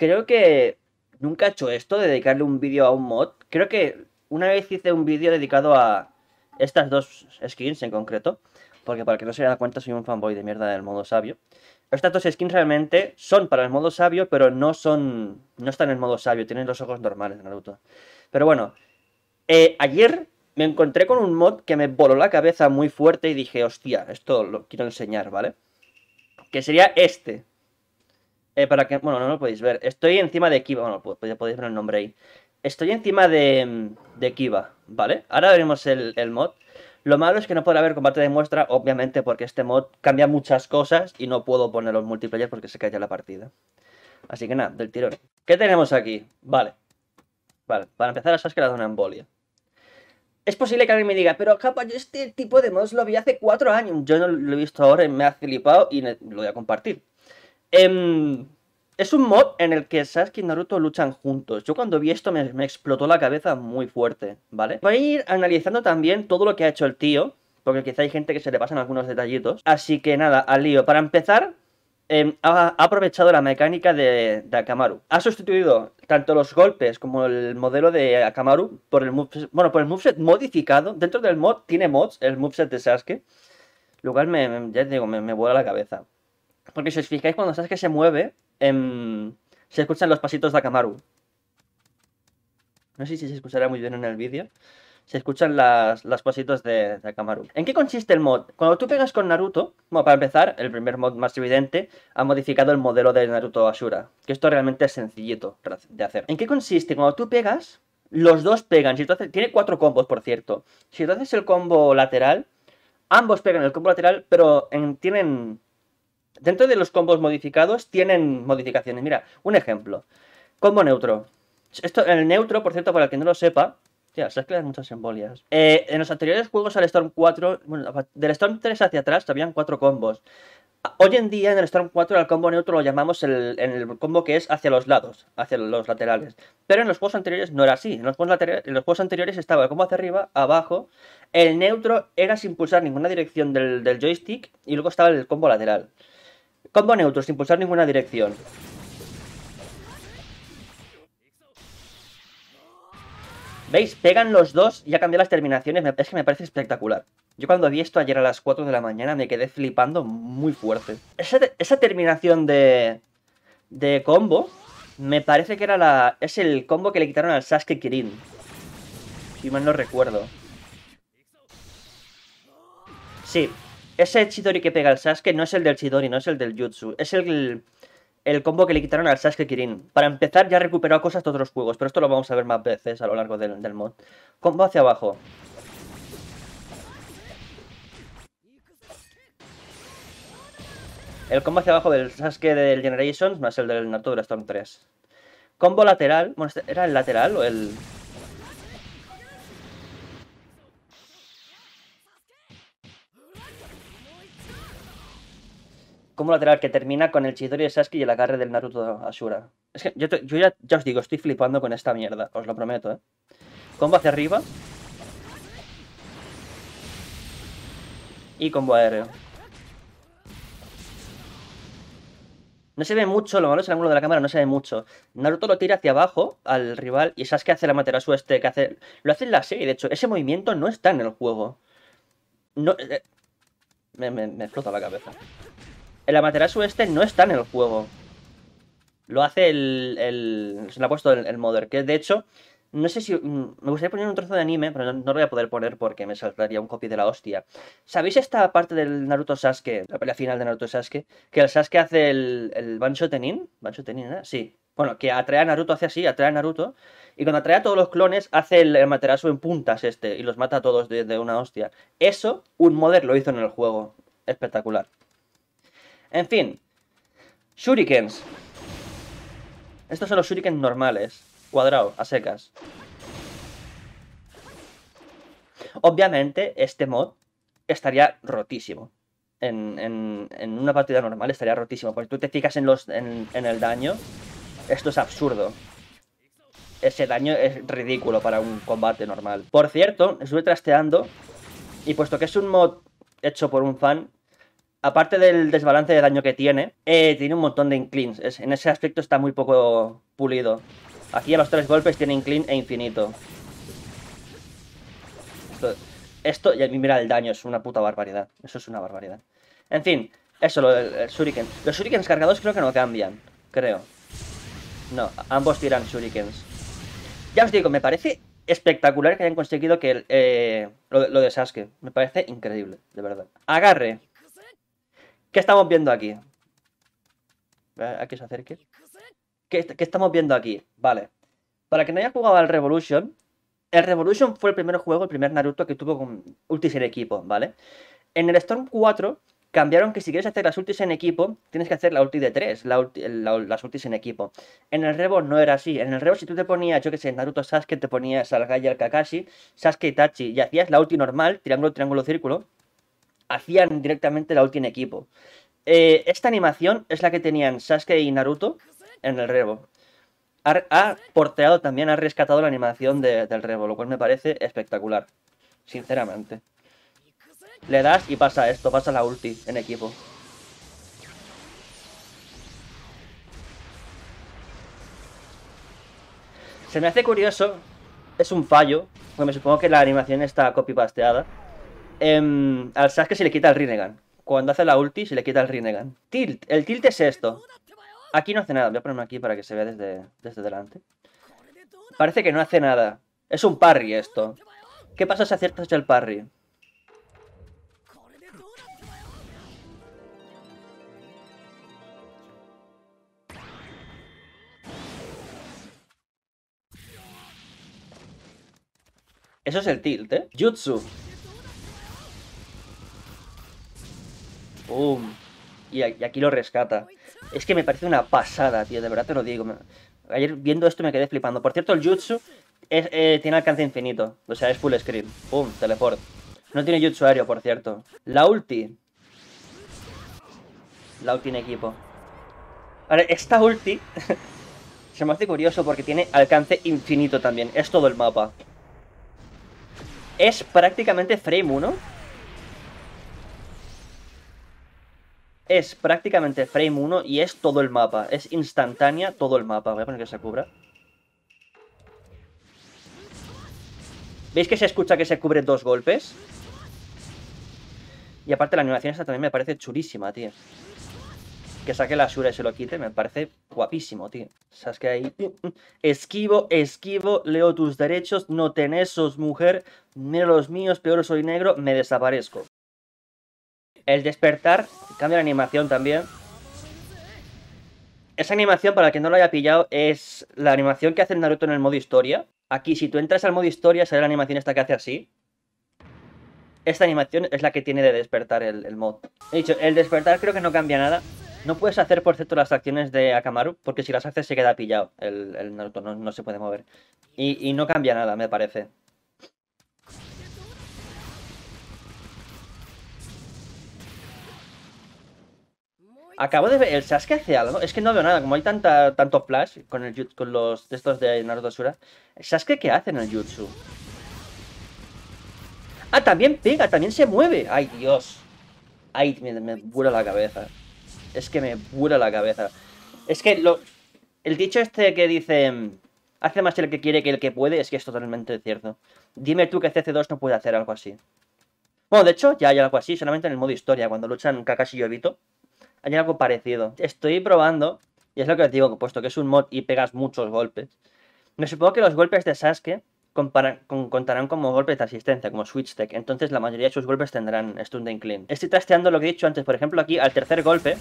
creo que nunca he hecho esto de dedicarle un vídeo a un mod. Creo que una vez hice un vídeo dedicado a estas dos skins en concreto. Porque para que no se dado cuenta soy un fanboy de mierda del modo sabio. Estas dos skins realmente son para el modo sabio, pero no son. No están en el modo sabio, tienen los ojos normales Naruto. Pero bueno, eh, ayer me encontré con un mod que me voló la cabeza muy fuerte y dije, hostia, esto lo quiero enseñar, ¿vale? Que sería este. Eh, para que, bueno, no lo podéis ver. Estoy encima de Kiva. Bueno, podéis ver el nombre ahí. Estoy encima de, Kiva, ¿vale? Ahora veremos el, mod. Lo malo es que no podrá haber combate de muestra, obviamente, porque este mod cambia muchas cosas y no puedo poner los multiplayer porque se cae ya la partida. Así que nada, del tirón. ¿Qué tenemos aquí? Vale. Vale, para empezar, a que la una embolia. Es posible que alguien me diga, pero capa, yo este tipo de mods lo vi hace cuatro años. Yo no lo he visto ahora, me ha flipado y lo voy a compartir. Em, es un mod en el que Sasuke y Naruto luchan juntos. Yo cuando vi esto me, explotó la cabeza muy fuerte, ¿vale? Voy a ir analizando también todo lo que ha hecho el tío, porque quizá hay gente que se le pasan algunos detallitos. Así que nada, al lío. Para empezar, em, ha, aprovechado la mecánica de, Akamaru. Ha sustituido tanto los golpes como el modelo de Akamaru por el moveset, bueno, por el moveset modificado. Dentro del mod tiene mods, el moveset de Sasuke. Lo cual me, ya digo, me vuela la cabeza. Porque si os fijáis, cuando sabes que se mueve, em, se escuchan los pasitos de Akamaru. No sé si se escuchará muy bien en el vídeo. Se escuchan las, pasitos de, Akamaru. ¿En qué consiste el mod? Cuando tú pegas con Naruto, bueno, para empezar, el primer mod más evidente, ha modificado el modelo de Naruto Ashura. Que esto realmente es sencillito de hacer. ¿En qué consiste? Cuando tú pegas, los dos pegan. Si tiene cuatro combos, por cierto. Si tú haces el combo lateral, ambos pegan el combo lateral, pero tienen dentro de los combos modificados tienen modificaciones. Mira, un ejemplo. Combo neutro. Esto, el neutro, por cierto, para el que no lo sepa, ya se que muchas embolias. Eh, en los anteriores juegos al Storm 4, bueno, del Storm 3 hacia atrás habían cuatro combos. Hoy en día en el Storm 4 el combo neutro lo llamamos el, combo que es hacia los lados, hacia los laterales. Pero en los juegos anteriores no era así. En los juegos, anteriores estaba el combo hacia arriba, abajo. El neutro era sin pulsar ninguna dirección del joystick y luego estaba el combo lateral. Combo neutro, sin pulsar ninguna dirección. ¿Veis? Pegan los dos, ya cambié las terminaciones, es que me parece espectacular. Yo cuando vi esto ayer a las 4 de la mañana me quedé flipando muy fuerte. Esa, terminación de, de combo me parece que era la... Es el combo que le quitaron al Sasuke Kirin. Si mal no recuerdo. Sí, ese Chidori que pega al Sasuke no es el del Chidori, no es el del Jutsu. Es el, el combo que le quitaron al Sasuke Kirin. Para empezar, ya recuperó cosas de otros juegos, pero esto lo vamos a ver más veces a lo largo del, del mod. Combo hacia abajo. El combo hacia abajo del Sasuke del Generations más el del Naruto Storm 3. Combo lateral. Bueno, ¿este ¿era el lateral o el...? combo lateral que termina con el Chidori de Sasuke y el agarre del Naruto Asura Es que yo, ya, os digo, estoy flipando con esta mierda, os lo prometo, ¿eh? Combo hacia arriba. Y combo aéreo. No se ve mucho, lo malo es el ángulo de la cámara, no se ve mucho. Naruto lo tira hacia abajo al rival y Sasuke hace la materia este que hace... Lo hace en la serie, de hecho, ese movimiento no está en el juego. No... Eh, eh, me, me, me explota la cabeza el Amaterasu este no está en el juego. Lo hace el... se lo ha puesto el, que de hecho... No sé si. Mm, me gustaría poner un trozo de anime, pero no, lo voy a poder poner porque me saltaría un copy de la hostia. ¿Sabéis esta parte del Naruto Sasuke, la pelea final de Naruto Sasuke? Que el Sasuke hace el, el Bancho Tenin. ¿Bancho Tenin, eh? Sí. Bueno, que atrae a Naruto, hace así, atrae a Naruto. Y cuando atrae a todos los clones, hace el, el en puntas este y los mata a todos de, de una hostia. Eso, un modder lo hizo en el juego. Espectacular. En fin. Shurikens. Estos son los shurikens normales. Cuadrado, a secas. Obviamente, este mod estaría rotísimo. En, una partida normal estaría rotísimo. Porque tú te fijas en, los, en, el daño. Esto es absurdo. Ese daño es ridículo para un combate normal. Por cierto, estoy trasteando. Y puesto que es un mod hecho por un fan, aparte del desbalance de daño que tiene, eh, tiene un montón de inclins. en ese aspecto está muy poco pulido. Aquí a los tres golpes tiene inclin e infinito. Esto, mira el daño, es una puta barbaridad. Eso es una barbaridad. En fin, eso, lo, del shuriken. Los shurikens cargados creo que no cambian, creo. No, ambos tiran shurikens. Ya os digo, me parece espectacular que hayan conseguido que eh, lo, lo de Me parece increíble, de verdad. Agarre. ¿Qué estamos viendo aquí? A que se acerque. ¿Qué, estamos viendo aquí? Vale. Para que no haya jugado al Revolution, el Revolution fue el primer juego, el primer Naruto que tuvo con ultis en equipo, ¿vale? En el Storm 4 cambiaron que si quieres hacer las ultis en equipo, tienes que hacer la ulti de 3, las ultis en equipo. En el Revo no era así. En el Revo si tú te ponías, yo que sé, Naruto Sasuke, te ponías al Gaia y al Kakashi, Sasuke y y hacías la ulti normal, triángulo, triángulo, círculo, hacían directamente la ulti en equipo. Eh, esta animación es la que tenían Sasuke y Naruto en el Rebo. Ha, porteado también, ha rescatado la animación del Rebo, lo cual me parece espectacular, sinceramente. Le das y pasa esto, pasa la ulti en equipo. Se me hace curioso, es un fallo, porque me supongo que la animación está copi-pasteada. Em, al Sasuke se le quita el Rinnegan. Cuando hace la ulti se le quita el Rinnegan. Tilt. El tilt es esto. Aquí no hace nada. Voy a ponerme aquí para que se vea desde, desde delante. Parece que no hace nada. Es un parry esto. ¿Qué pasa si aciertas el parry? Eso es el tilt, ¿eh? Jutsu. Y, aquí lo rescata. Es que me parece una pasada, tío, de verdad te lo digo. Ayer viendo esto me quedé flipando. Por cierto, el Jutsu eh, tiene alcance infinito. O sea, es full screen. ¡Pum! Teleport. No tiene Jutsu aéreo, por cierto. La ulti. La ulti en equipo. Ahora, esta ulti se me hace curioso porque tiene alcance infinito también. Es todo el mapa. Es prácticamente frame 1, es prácticamente frame 1 y es todo el mapa. Es instantánea todo el mapa. Voy a poner que se cubra. ¿Veis que se escucha que se cubre dos golpes? Y aparte la animación esta también me parece chulísima, tío. Que saque la asura y se lo quite, me parece guapísimo, tío. Sabes que ahí... Esquivo, esquivo, leo tus derechos, no tenés, mujer, mira los míos, peor soy negro, me desaparezco. El despertar, cambia la animación también. Esa animación, para el que no lo haya pillado, es la animación que hace el Naruto en el modo historia. Aquí, si tú entras al modo historia, sale la animación esta que hace así. Esta animación es la que tiene de despertar el, mod. He dicho, el despertar creo que no cambia nada. No puedes hacer, por cierto, las acciones de Akamaru, porque si las haces se queda pillado. El, Naruto no, se puede mover. y no cambia nada, me parece. Acabo de ver. ¿El Sasuke hace algo? Es que no veo nada. Como hay tanta, tanto flash con, con los textos de Naruto Sura. Sasuke qué hace en el jutsu? Ah, también pega, también se mueve. Ay, Dios. Ay, me, me la cabeza. Es que me vuela la cabeza. Es que lo, el dicho este que dice. Hace más el que quiere que el que puede, es que es totalmente cierto. Dime tú que CC2 no puede hacer algo así. Bueno, de hecho, ya hay algo así, solamente en el modo historia, cuando luchan Kakashi y Obito. Hay algo parecido. Estoy probando, y es lo que os digo, puesto que es un mod y pegas muchos golpes. Me supongo que los golpes de Sasuke contarán como golpes de asistencia, como switch tech. Entonces la mayoría de sus golpes tendrán stun de incline. Estoy trasteando lo que he dicho antes. Por ejemplo, aquí al tercer golpe...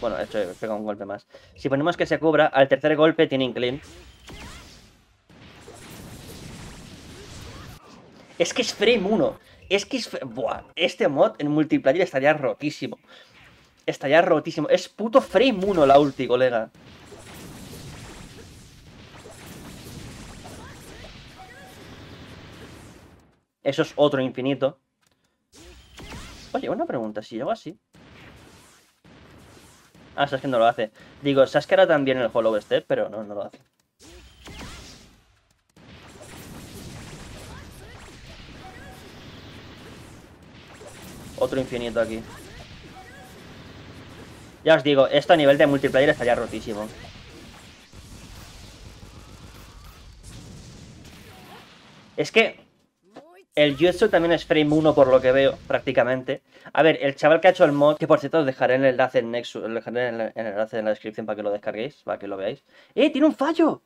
Bueno, he hecho, pega un golpe más. Si ponemos que se cubra, al tercer golpe tiene incline. Es que es frame 1. Es que es... Buah, este mod en multiplayer estaría rotísimo ya rotísimo. Es puto frame 1 la ulti, colega. Eso es otro infinito. Oye, una pregunta, si llego así. Ah, que no lo hace. Digo, que era también el Hollow Step, pero no, no lo hace. Otro infinito aquí. Ya os digo, esto a nivel de multiplayer estaría rotísimo. Es que el Jutsu también es frame 1 por lo que veo, prácticamente. A ver, el chaval que ha hecho el mod, que por cierto os dejaré el enlace en Nexus, el, enlace en la descripción para que lo descarguéis, para que lo veáis. ¡Eh, tiene un fallo!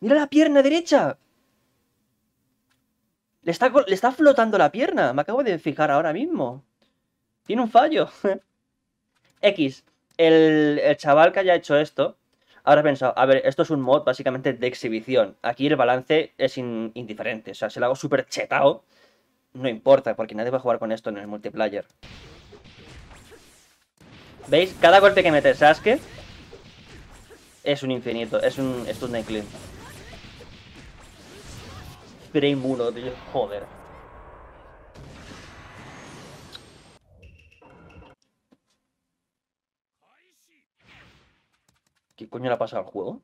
¡Mira la pierna derecha! Le está, le está flotando la pierna, me acabo de fijar ahora mismo. Tiene un fallo. X el, chaval que haya hecho esto, Ahora pensado, a ver, esto es un mod básicamente de exhibición. Aquí el balance es indiferente. O sea, si lo hago súper chetao, no importa, porque nadie va a jugar con esto en el multiplayer. ¿Veis? Cada golpe que mete Sasuke es un infinito, es un stun Frame 1, tío, joder. ¿Qué coño le ha pasado al juego?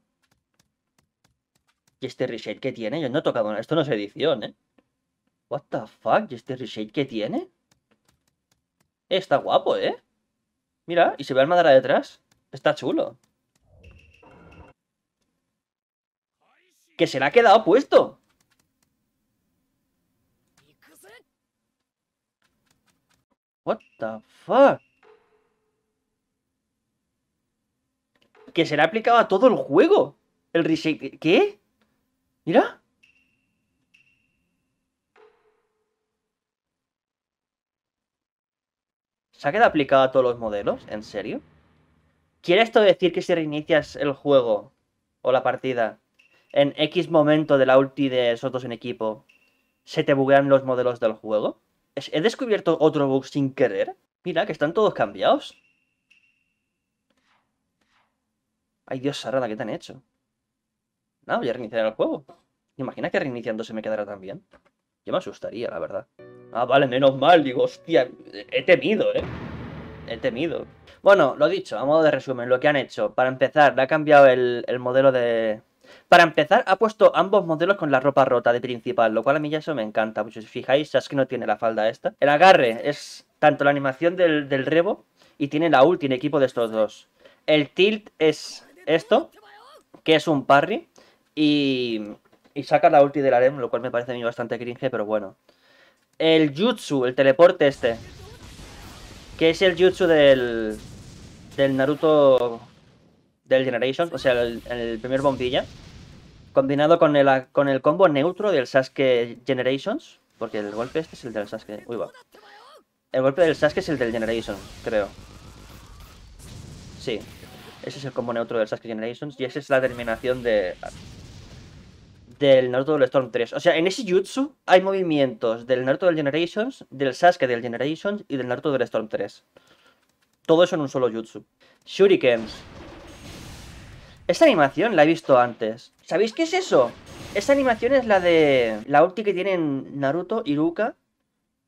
¿Y este reshade que tiene? Yo no he tocado nada. Esto no es edición, ¿eh? What the fuck? ¿Y este reshade que tiene? Está guapo, ¿eh? Mira, y se ve el madera detrás. Está chulo. ¡Que se le ha quedado puesto! What the fuck? que se aplicado a todo el juego. El ¿Qué? Mira. ¿Se ha quedado aplicado a todos los modelos? ¿En serio? ¿Quiere esto decir que si reinicias el juego o la partida en X momento de la ulti de Sotos en equipo, se te buguean los modelos del juego? ¿He descubierto otro bug sin querer? Mira, que están todos cambiados. Ay, Dios Sarada, ¿qué te han hecho? No, voy a reiniciar el juego. Imagina que reiniciando se me quedará tan bien? Yo me asustaría, la verdad. Ah, vale, menos mal. Digo, hostia, he temido, ¿eh? He temido. Bueno, lo dicho, a modo de resumen, lo que han hecho. Para empezar, le ha cambiado el, modelo de... Para empezar, ha puesto ambos modelos con la ropa rota de principal, lo cual a mí ya eso me encanta. Pues si ya fijáis, que no tiene la falda esta. El agarre es tanto la animación del, rebo y tiene la ulti en equipo de estos dos. El tilt es esto, que es un parry, y, y saca la ulti del harem, lo cual me parece a mí bastante cringe, pero bueno. El jutsu, el teleporte este, que es el jutsu del, del Naruto del Generation, o sea, el, primer bombilla, combinado con el, con el combo neutro del Sasuke Generations, porque el golpe este es el del Sasuke. Uy, va. El golpe del Sasuke es el del Generation, creo. Sí, ese es el combo neutro del Sasuke Generations y esa es la terminación de del Naruto del Storm 3. O sea, en ese jutsu hay movimientos del Naruto del Generations, del Sasuke del Generations y del Naruto del Storm 3. Todo eso en un solo jutsu. Shurikens. Esta animación la he visto antes. ¿Sabéis qué es eso? Esa animación es la de la ulti que tienen Naruto, Iruka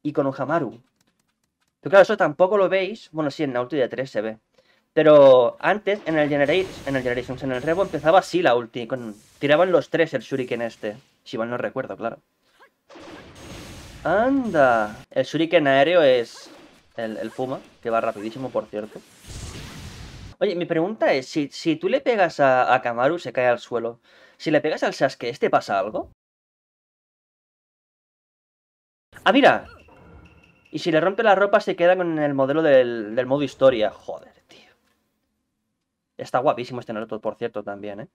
y Konohamaru. Pero claro, eso tampoco lo veis. Bueno, sí, en la ulti de 3 se ve. Pero antes, en el, Generations, en el Rebo, empezaba así la ulti. tiraban los tres el shuriken este. Si mal no recuerdo, claro. ¡Anda! El shuriken aéreo es el, el Fuma, que va rapidísimo, por cierto. Oye, mi pregunta es, si, tú le pegas a, a, Kamaru, se cae al suelo. Si le pegas al Sasuke, ¿este pasa algo? ¡Ah, mira! Y si le rompe la ropa, se queda con el modelo del, del modo historia. Joder. Está guapísimo este Naruto, por cierto, también, ¿eh?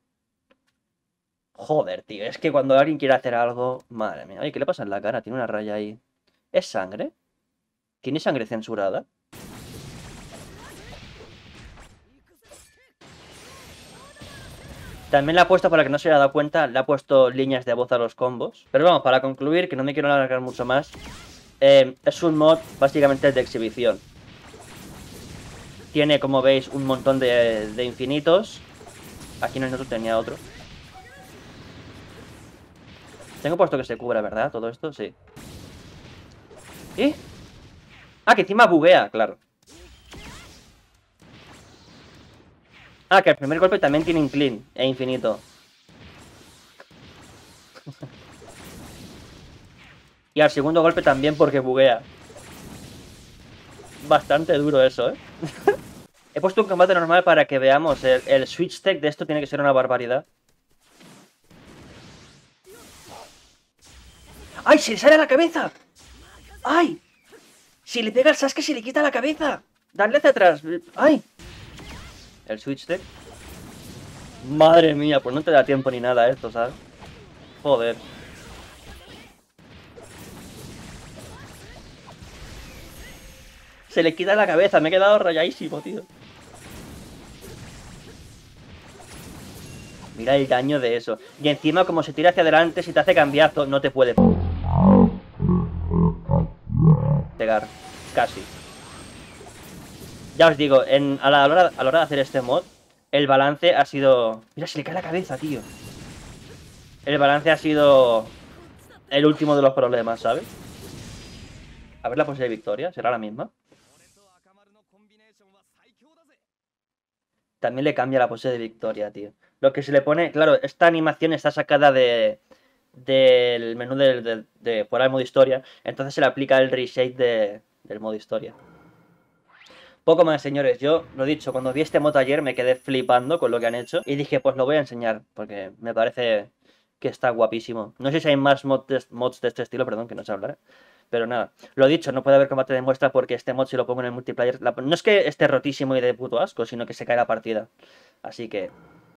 Joder, tío, es que cuando alguien quiere hacer algo... Madre mía, oye, ¿qué le pasa en la cara? Tiene una raya ahí. ¿Es sangre? ¿Tiene sangre censurada? También la ha puesto, para que no se haya dado cuenta, le ha puesto líneas de voz a los combos. Pero vamos, para concluir, que no me quiero alargar mucho más, eh, es un mod básicamente de exhibición. Tiene, como veis, un montón de, infinitos. Aquí no, otro tenía otro. Tengo puesto que se cubra, ¿verdad? Todo esto, sí. ¿Y? Ah, que encima buguea, claro. Ah, que el primer golpe también tiene inclin e infinito. y al segundo golpe también porque buguea. Bastante duro eso, ¿eh? He puesto un combate normal para que veamos. El, switch tech de esto tiene que ser una barbaridad. ¡Ay, se le sale la cabeza! ¡Ay! Si le pega el Sasuke se le quita la cabeza. Dale hacia atrás. ¡Ay! El switch tech. Madre mía, pues no te da tiempo ni nada esto, ¿sabes? Joder. Se le quita la cabeza, me he quedado rayadísimo, tío. Mira el daño de eso. Y encima, como se tira hacia adelante, si te hace cambiazo, no te puede pegar. Casi. Ya os digo, a, la, hora, a la hora de hacer este mod, el balance ha sido... Mira, se le cae la cabeza, tío. El balance ha sido el último de los problemas, ¿sabes? A ver la posibilidad de victoria, ¿será la misma? también le cambia la pose de Victoria, tío. Lo que se le pone, claro, esta animación está sacada de del menú de, de, de fuera del modo historia, entonces se le aplica el reshape de, del modo historia. Poco más, señores. Yo, lo dicho, cuando vi este mod ayer me quedé flipando con lo que han hecho y dije, pues lo voy a enseñar, porque me parece que está guapísimo. No sé si hay más mods de, mods de este estilo, perdón, que no se hablar. Pero nada, lo dicho, no puede haber combate de muestra porque este mod, si lo pongo en el multiplayer, no es que esté rotísimo y de puto asco, sino que se cae la partida. Así que